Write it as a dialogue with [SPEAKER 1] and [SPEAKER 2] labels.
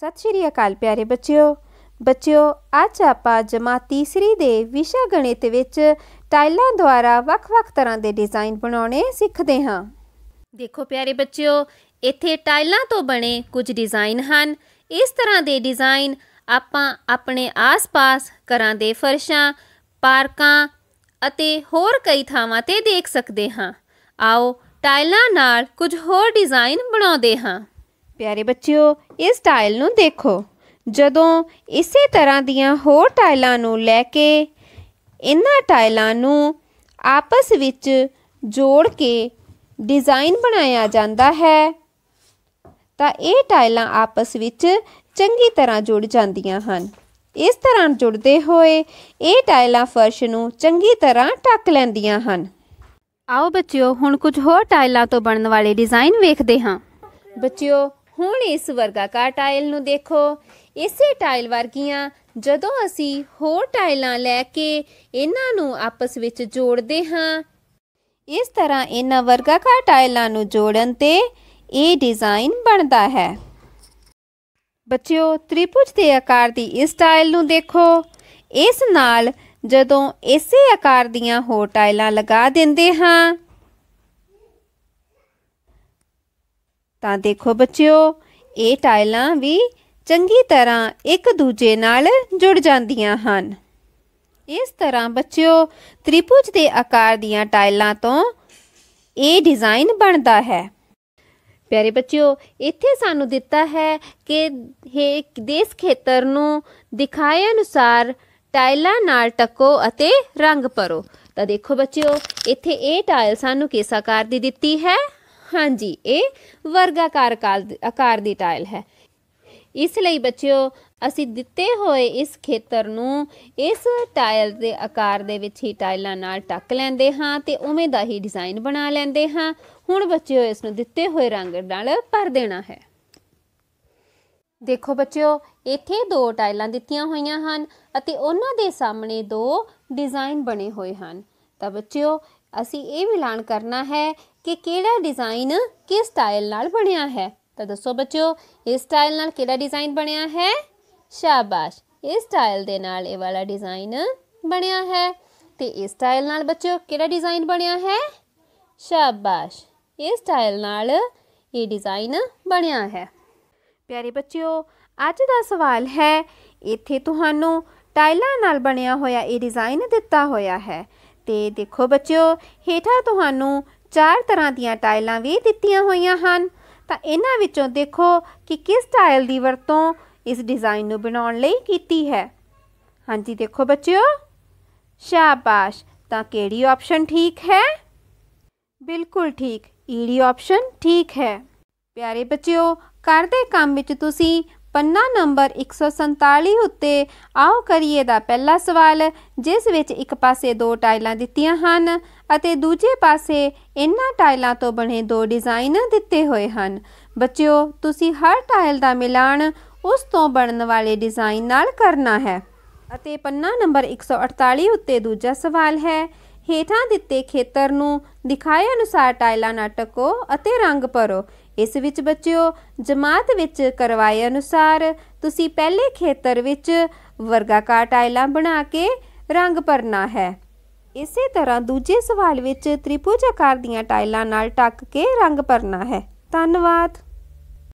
[SPEAKER 1] ਸਤਿ ਸ਼੍ਰੀ ਅਕਾਲ ਪਿਆਰੇ ਬੱਚਿਓ ਬੱਚਿਓ ਅੱਜ ਆਪਾਂ ਜਮਾਤ ਤੀਸਰੀ ਦੇ ਵਿਸ਼ਾ ਗਣਿਤ ਵਿੱਚ ਟਾਈਲਾਂ ਦੁਆਰਾ ਵੱਖ-ਵੱਖ ਤਰ੍ਹਾਂ ਦੇ ਡਿਜ਼ਾਈਨ ਬਣਾਉਣੇ ਸਿੱਖਦੇ ਹਾਂ ਦੇਖੋ ਪਿਆਰੇ ਬੱਚਿਓ ਇੱਥੇ ਟਾਈਲਾਂ ਤੋਂ ਬਣੇ ਕੁਝ ਡਿਜ਼ਾਈਨ ਹਨ ਇਸ ਤਰ੍ਹਾਂ ਦੇ ਡਿਜ਼ਾਈਨ ਆਪਾਂ ਆਪਣੇ ਆਸ-ਪਾਸ ਘਰਾਂ ਦੇ ਫਰਸ਼ਾਂ ਪਾਰਕਾਂ ਅਤੇ ਹੋਰ ਕਈ ਥਾਵਾਂ ਤੇ ਦੇਖ ਸਕਦੇ ਹਾਂ ਆਓ ਟਾਈਲਾਂ ਨਾਲ ਕੁਝ ਹੋਰ ਡਿਜ਼ਾਈਨ ਬਣਾਉਂਦੇ ਹਾਂ ਪਿਆਰੇ ਬੱਚਿਓ ਇਸ ਟਾਇਲ ਨੂੰ ਦੇਖੋ ਜਦੋਂ ਇਸੇ ਤਰ੍ਹਾਂ ਦੀਆਂ ਹੋਰ ਟਾਇਲਾਂ ਨੂੰ ਲੈ ਕੇ ਇਹਨਾਂ ਟਾਇਲਾਂ ਨੂੰ ਆਪਸ ਵਿੱਚ ਜੋੜ ਕੇ ਡਿਜ਼ਾਈਨ ਬਣਾਇਆ ਜਾਂਦਾ ਹੈ ਤਾਂ ਇਹ ਟਾਇਲਾਂ ਆਪਸ ਵਿੱਚ ਚੰਗੀ ਤਰ੍ਹਾਂ ਜੁੜ ਜਾਂਦੀਆਂ ਹਨ ਇਸ ਤਰ੍ਹਾਂ ਜੁੜਦੇ ਹੋਏ ਇਹ ਟਾਇਲਾਂ ਫਰਸ਼ ਨੂੰ ਚੰਗੀ ਤਰ੍ਹਾਂ ਟੱਕ ਲੈਂਦੀਆਂ ਹਨ ਆਓ ਬੱਚਿਓ ਹੁਣ ਕੁਝ ਹੋਰ ਟਾਇਲਾਂ ਤੋਂ ਬਣਨ ਵਾਲੇ ਡਿਜ਼ਾਈਨ ਵੇਖਦੇ ਹਾਂ ਬੱਚਿਓ ਹੁਣ ਇਸ ਵਰਗਾਕਾਰ ਟਾਇਲ ਨੂੰ ਦੇਖੋ ਇਸੇ ਟਾਇਲ ਵਰਗੀਆਂ ਜਦੋਂ ਅਸੀਂ ਹੋਰ ਟਾਇਲਾਂ ਲੈ ਕੇ ਇਹਨਾਂ ਨੂੰ ਆਪਸ ਵਿੱਚ ਜੋੜਦੇ ਹਾਂ ਇਸ ਤਰ੍ਹਾਂ ਇਹਨਾਂ ਵਰਗਾਕਾਰ ਟਾਇਲਾਂ ਨੂੰ ਜੋੜਨ ਤੇ ਇਹ ਡਿਜ਼ਾਈਨ ਬਣਦਾ ਹੈ ਬੱਚਿਓ ਤ੍ਰਿਪੁਜ ਦੇ ਆਕਾਰ ਦੀ ਇਸ ਟਾਇਲ ਨੂੰ ਦੇਖੋ ਇਸ ਨਾਲ ਜਦੋਂ ਇਸੇ ਆਕਾਰ ਦੀਆਂ ਹੋਰ ਟਾਇਲਾਂ ਲਗਾ ਦਿੰਦੇ ਹਾਂ ਤਾਂ ਦੇਖੋ ਬੱਚਿਓ ਇਹ ਟਾਇਲਾਂ ਵੀ ਚੰਗੀ ਤਰ੍ਹਾਂ ਇੱਕ ਦੂਜੇ ਨਾਲ ਜੁੜ ਜਾਂਦੀਆਂ ਹਨ ਇਸ ਤਰ੍ਹਾਂ ਬੱਚਿਓ ਤ੍ਰਿਭੁਜ ਦੇ ਆਕਾਰ ਦੀਆਂ ਟਾਇਲਾਂ ਤੋਂ ਇਹ ਡਿਜ਼ਾਈਨ ਬਣਦਾ ਹੈ ਪਿਆਰੇ ਬੱਚਿਓ ਇੱਥੇ ਸਾਨੂੰ ਦਿੱਤਾ ਹੈ ਕਿ ਇਹ ਦੇਸ਼ ਖੇਤਰ ਨੂੰ ਦਿਖਾਏ ਅਨੁਸਾਰ ਟਾਇਲਾਂ ਨਾਲ ਟਕੋ ਅਤੇ ਰੰਗ ਭਰੋ ਤਾਂ ਦੇਖੋ ਬੱਚਿਓ ਇੱਥੇ ਇਹ ਟਾਇਲ ਸਾਨੂੰ ਕਿਸ ਆਕਾਰ ਦੀ ਦਿੱਤੀ ਹੈ ਹਾਂਜੀ ਇਹ ਵਰਗਾਕਾਰ ਆਕਾਰ ਦੀ ਟਾਇਲ ਹੈ ਇਸ ਲਈ ਬੱਚਿਓ ਅਸੀਂ ਦਿੱਤੇ ਹੋਏ ਇਸ ਖੇਤਰ ਨੂੰ ਇਸ ਟਾਇਲ ਦੇ ਆਕਾਰ ਦੇ ਵਿੱਚ ਹੀ ਟਾਇਲਾਂ ਨਾਲ ਟੱਕ ਲੈਂਦੇ ਹਾਂ ਤੇ ਉਵੇਂ ਦਾ ਹੀ ਡਿਜ਼ਾਈਨ ਬਣਾ ਲੈਂਦੇ ਹਾਂ ਹੁਣ ਬੱਚਿਓ ਇਸ ਨੂੰ ਦਿੱਤੇ ਹੋਏ ਰੰਗ ਨਾਲ ਭਰ ਦੇਣਾ ਹੈ ਦੇਖੋ ਬੱਚਿਓ ਇੱਥੇ ਦੋ ਟਾਇਲਾਂ ਦਿੱਤੀਆਂ ਹੋਈਆਂ ਹਨ ਅਤੇ ਉਹਨਾਂ ਦੇ ਸਾਹਮਣੇ ਦੋ ਡਿਜ਼ਾਈਨ ਬਣੇ ਹੋਏ ਹਨ ਤਾਂ ਬੱਚਿਓ ਅਸੀਂ ਇਹ ਵੀ ਐਲਾਨ ਕਰਨਾ ਹੈ ਕਿ ਕਿਹੜਾ ਡਿਜ਼ਾਈਨ ਕਿਸ ਸਟਾਈਲ ਨਾਲ ਬਣਿਆ ਹੈ ਤਾਂ ਦੱਸੋ ਬੱਚਿਓ ਇਸ ਸਟਾਈਲ ਨਾਲ ਕਿਹੜਾ ਡਿਜ਼ਾਈਨ ਬਣਿਆ ਹੈ ਸ਼ਾਬਾਸ਼ ਇਸ ਸਟਾਈਲ ਦੇ ਨਾਲ ਇਹ ਵਾਲਾ ਡਿਜ਼ਾਈਨ ਬਣਿਆ ਹੈ ਤੇ ਇਸ ਸਟਾਈਲ ਨਾਲ ਬੱਚਿਓ ਕਿਹੜਾ ਡਿਜ਼ਾਈਨ ਬਣਿਆ ਹੈ ਸ਼ਾਬਾਸ਼ ਇਸ ਸਟਾਈਲ ਨਾਲ ਇਹ ਡਿਜ਼ਾਈਨ ਬਣਿਆ ਹੈ ਪਿਆਰੇ ਬੱਚਿਓ ਅੱਜ ਦਾ ਸਵਾਲ ਹੈ ਇੱਥੇ ਤੁਹਾਨੂੰ ਟਾਈਲਾਂ ਨਾਲ ਬਣਿਆ ਹੋਇਆ ਇਹ ਡਿਜ਼ਾਈਨ ਦਿੱਤਾ ਹੋਇਆ ਹੈ ਤੇ ਦੇਖੋ ਬੱਚਿਓ ਹੇਠਾਂ ਤੁਹਾਨੂੰ ਚਾਰ ਤਰ੍ਹਾਂ ਦੀਆਂ ਟਾਈਲਾਂ ਵੀ ਦਿੱਤੀਆਂ ਹੋਈਆਂ ਹਨ ਤਾਂ ਇਹਨਾਂ ਵਿੱਚੋਂ ਦੇਖੋ ਕਿ ਕਿਸ ਟਾਈਲ ਦੀ ਵਰਤੋਂ ਇਸ ਡਿਜ਼ਾਈਨ ਨੂੰ ਬਣਾਉਣ ਲਈ ਕੀਤੀ ਹੈ ਹਾਂਜੀ ਦੇਖੋ ਬੱਚਿਓ ਸ਼ਾਬਾਸ਼ ਤਾਂ ਕਿਹੜੀ ਆਪਸ਼ਨ ਠੀਕ ਹੈ ਬਿਲਕੁਲ ਠੀਕ ਈੜੀ ਆਪਸ਼ਨ ਠੀਕ ਹੈ ਪਿਆਰੇ ਬੱਚਿਓ ਕਰਦੇ ਕੰਮ ਵਿੱਚ ਤੁਸੀਂ ਪੰਨਾ ਨੰਬਰ 147 ਉੱਤੇ ਆਓ ਕਰੀਏ ਦਾ ਪਹਿਲਾ ਸਵਾਲ ਜਿਸ ਵਿੱਚ ਇੱਕ ਪਾਸੇ ਦੋ ਟਾਈਲਾਂ ਦਿੱਤੀਆਂ ਹਨ ਅਤੇ ਦੂਜੇ ਪਾਸੇ ਇਨ੍ਹਾਂ ਟਾਈਲਾਂ ਤੋਂ ਬਣੇ ਦੋ ਡਿਜ਼ਾਈਨ ਦਿੱਤੇ ਹੋਏ ਹਨ ਬੱਚਿਓ ਤੁਸੀਂ ਹਰ ਟਾਈਲ ਦਾ ਮਿਲਾਨ ਉਸ ਤੋਂ ਬਣਨ ਵਾਲੇ ਡਿਜ਼ਾਈਨ ਨਾਲ ਕਰਨਾ ਹੈ ਅਤੇ ਪੰਨਾ ਨੰਬਰ 148 ਉੱਤੇ ਦੂਜਾ ਸਵਾਲ ਹੈ ਹੇਠਾਂ ਦਿੱਤੇ ਖੇਤਰ ਨੂੰ ਦਿਖਾਏ ਅਨੁਸਾਰ ਟਾਈਲਾਂ ਨਾਲ ਟਕੋ ਅਤੇ ਰੰਗ ਭਰੋ ਇਸ ਵਿੱਚ ਬੱਚਿਓ ਜਮਾਤ ਵਿੱਚ ਕਰਵਾਏ ਅਨੁਸਾਰ ਤੁਸੀਂ ਪਹਿਲੇ ਖੇਤਰ ਵਿੱਚ ਵਰਗਾਕਾਰ ਟਾਈਲਾਂ ਬਣਾ ਕੇ ਰੰਗ ਭਰਨਾ ਹੈ ਇਸੇ ਤਰ੍ਹਾਂ ਦੂਜੇ ਸਵਾਲ ਵਿੱਚ ਤ੍ਰਿਭੁਜ ਆਕਾਰ ਦੀਆਂ ਟਾਈਲਾਂ ਨਾਲ ਟੱਕ ਕੇ ਰੰਗ ਭਰਨਾ ਹੈ ਧੰਨਵਾਦ